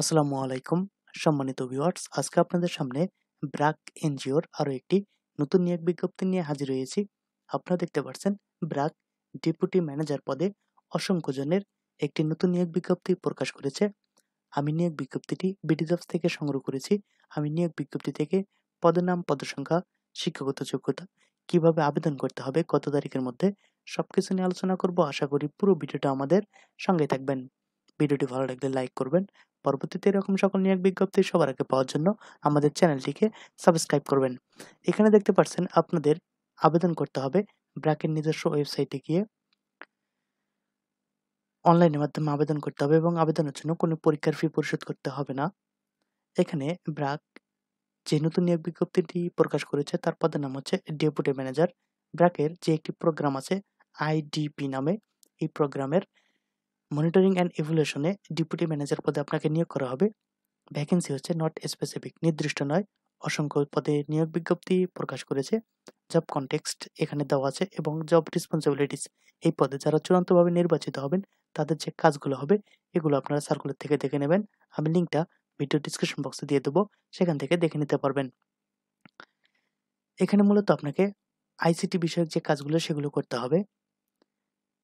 আসসালামু আলাইকুম সম্মানিত ভিউয়ার্স আজকে আপনাদের সামনে ব্রাক এনজিওর আরও একটি নতুন নিয়োগ বিজ্ঞপ্তি নিয়ে হাজির হয়েছি আপনারা দেখতে পাচ্ছেন ব্রাক ডেপুটি ম্যানেজার পদে অসংখ্য জনের একটি নতুন নিয়োগ বিজ্ঞপ্তি প্রকাশ করেছে আমি নিয়োগ বিজ্ঞপ্তিটি বিডিজবস থেকে সংগ্রহ করেছি আমি নিয়োগ বিজ্ঞপ্তি থেকে পদনাম পদসংখ্যা শিক্ষাগত যোগ্যতা কিভাবে আবেদন করতে হবে কত তারিখের মধ্যে সব কিছু নিয়ে আলোচনা করব আশা করি পুরো ভিডিওটা আমাদের সঙ্গে থাকবেন ভিডিওটি ভালো লাগলে লাইক করবেন পরবর্তীতে এরকম সকল নিয়োগ বিজ্ঞপ্তি সবার আগে পাওয়ার জন্য আমাদের চ্যানেলটিকে সাবস্ক্রাইব করবেন এখানে দেখতে পাচ্ছেন আপনাদের আবেদন করতে হবে ব্র্যাকের নিজস্ব ওয়েবসাইটে গিয়ে অনলাইনের মাধ্যমে আবেদন করতে হবে এবং আবেদনের জন্য কোনো পরীক্ষার ফি পরিশোধ করতে হবে না এখানে ব্র্যাক যে নতুন নিয়োগ বিজ্ঞপ্তিটি প্রকাশ করেছে তার পদের নাম হচ্ছে ডেপুটি ম্যানেজার ব্র্যাকের যে একটি প্রোগ্রাম আছে আইডিপি নামে এই প্রোগ্রামের মনিটরিং অ্যান্ড ইভলিউশনে ডিপুটি ম্যানেজার পদে আপনাকে নিয়োগ করা হবে ভ্যাকেন্সি হচ্ছে নট স্পেসিফিক নির্দিষ্ট নয় অসংখ্য পদে নিয়োগ বিজ্ঞপ্তি প্রকাশ করেছে জব কনটেক্সট এখানে দেওয়া আছে এবং জব রেসপন্সিবিলিটিস এই পদে যারা চূড়ান্তভাবে নির্বাচিত হবেন তাদের যে কাজগুলো হবে এগুলো আপনারা সার্কুলার থেকে দেখে নেবেন আমি লিঙ্কটা ভিডিও ডিসক্রিপশন বক্সে দিয়ে দেবো সেখান থেকে দেখে নিতে পারবেন এখানে মূলত আপনাকে আইসিটি বিষয়ক যে কাজগুলো সেগুলো করতে হবে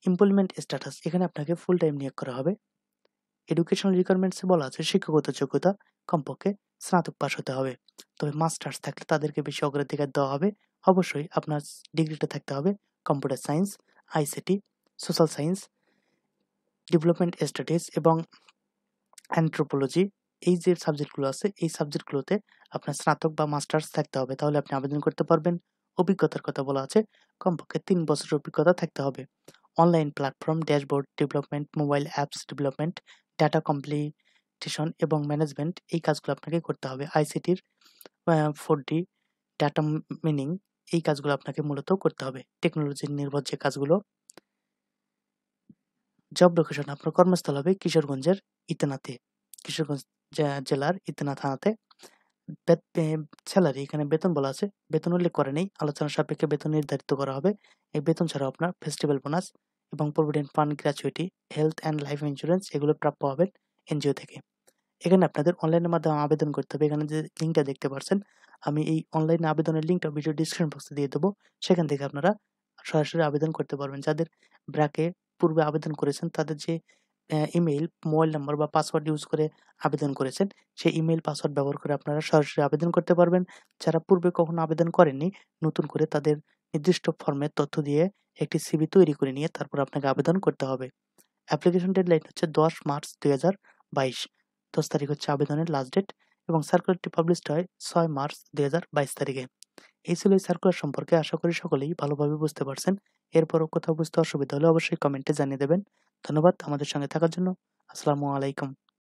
এমপ্লয়মেন্ট স্ট্যাটাস এখানে আপনাকে ফুল টাইম নিয়োগ করা হবে এডুকেশনাল রিকোয়ারমেন্টসে বলা আছে শিক্ষাগত যোগ্যতা কমপক্ষে স্নাতক পাস হতে হবে তবে মাস্টার্স থাকলে তাদেরকে বেশি অগ্রাধিকার দেওয়া হবে অবশ্যই আপনার ডিগ্রিটা থাকতে হবে computer science ICT social science development studies এবং অ্যান্থ্রোপোলজি এই যে সাবজেক্টগুলো আছে এই সাবজেক্টগুলোতে আপনার স্নাতক বা মাস্টার্স থাকতে হবে তাহলে আপনি আবেদন করতে পারবেন অভিজ্ঞতার কথা বলা আছে কমপক্ষে তিন বছরের অভিজ্ঞতা থাকতে হবে online platform dashboard development mobile apps development data completion এবং ম্যানেজমেন্ট এই কাজগুলো আপনাকে করতে হবে আইসিটির ফোর ডি ডাটা মিনিং এই কাজগুলো আপনাকে মূলত করতে হবে টেকনোলজির নির্ভর যে কাজগুলো জব লোকেশন আপনার কর্মস্থল হবে কিশোরগঞ্জের ইতেনাতে কিশোরগঞ্জ জেলার ইতেনা থানাতে স্যালারি এখানে বেতন বলা আছে বেতন উল্লেখ করে নেই আলোচনা সাপেক্ষে বেতন নির্ধারিত করা হবে এই বেতন ছাড়াও আপনার ফেস্টিভ্যাল বোনাস এবং provident fund gratuity health and life insurance এগুলো প্রাপ্য হবেন এনজিও থেকে এখানে আপনাদের অনলাইনের মাধ্যমে আবেদন করতে হবে এখানে যে লিঙ্কটা দেখতে পাচ্ছেন আমি এই অনলাইন আবেদনের লিঙ্কটা ভিডিও ডিসক্রিপশন বক্সে দিয়ে দেবো সেখান থেকে আপনারা সরাসরি আবেদন করতে পারবেন যাদের ব্র্যাকে পূর্বে আবেদন করেছেন তাদের যে ইমেইল মোবাইল নাম্বার বা পাসওয়ার্ড ইউজ করে আবেদন করেছেন সেই ইমেইল পাসওয়ার্ড ব্যবহার করে আপনারা সরাসরি আবেদন করতে পারবেন যারা পূর্বে কখনো আবেদন করেননি নতুন করে তাদের নির্দিষ্ট ফর্মের তথ্য দিয়ে একটি সিবি তৈরি করে নিয়ে তারপর আপনাকে আবেদন করতে হবে অ্যাপ্লিকেশন ডেডলাইন হচ্ছে দশ মার্চ দুই হাজার বাইশ দশ তারিখ হচ্ছে আবেদনের লাস্ট ডেট এবং সার্কুলারটি পাবলিশড হয় ছয় মার্চ দুই হাজার বাইশ তারিখে এই ছিল এই সার্কুলার সম্পর্কে আশা করি সকলেই ভালোভাবে বুঝতে পারছেন এরপরও কোথাও বুঝতে অসুবিধা হলে অবশ্যই কমেন্টে জানিয়ে দেবেন ধন্যবাদ আমাদের সঙ্গে থাকার জন্য আসসালামু আলাইকুম